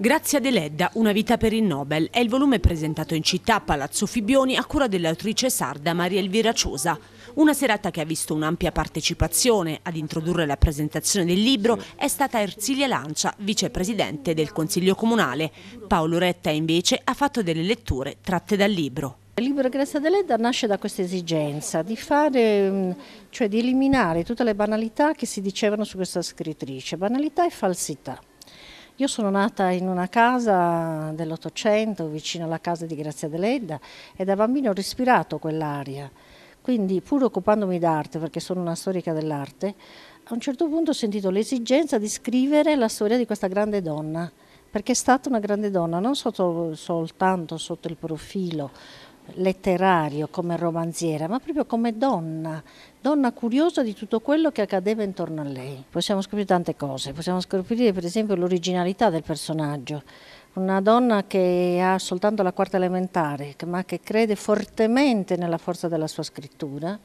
Grazia Deledda, Una vita per il Nobel, è il volume presentato in città a Palazzo Fibbioni a cura dell'autrice sarda Maria Elvira Ciosa. Una serata che ha visto un'ampia partecipazione. Ad introdurre la presentazione del libro è stata Erzilia Lancia, vicepresidente del Consiglio Comunale. Paolo Retta invece ha fatto delle letture tratte dal libro. Il libro Grazia Deledda nasce da questa esigenza di fare, cioè di eliminare tutte le banalità che si dicevano su questa scrittrice, banalità e falsità. Io sono nata in una casa dell'Ottocento, vicino alla casa di Grazia Deledda, e da bambino ho respirato quell'aria. Quindi, pur occupandomi d'arte, perché sono una storica dell'arte, a un certo punto ho sentito l'esigenza di scrivere la storia di questa grande donna, perché è stata una grande donna, non sotto, soltanto sotto il profilo letterario, come romanziera, ma proprio come donna, donna curiosa di tutto quello che accadeva intorno a lei. Possiamo scoprire tante cose, possiamo scoprire per esempio l'originalità del personaggio, una donna che ha soltanto la quarta elementare, ma che crede fortemente nella forza della sua scrittura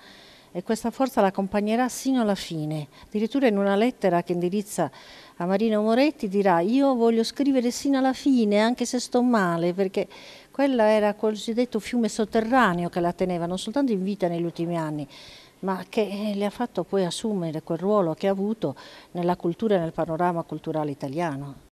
e questa forza l'accompagnerà sino alla fine. Addirittura in una lettera che indirizza a Marino Moretti dirà io voglio scrivere sino alla fine anche se sto male perché quello era il cosiddetto fiume sotterraneo che la teneva non soltanto in vita negli ultimi anni, ma che eh, le ha fatto poi assumere quel ruolo che ha avuto nella cultura e nel panorama culturale italiano.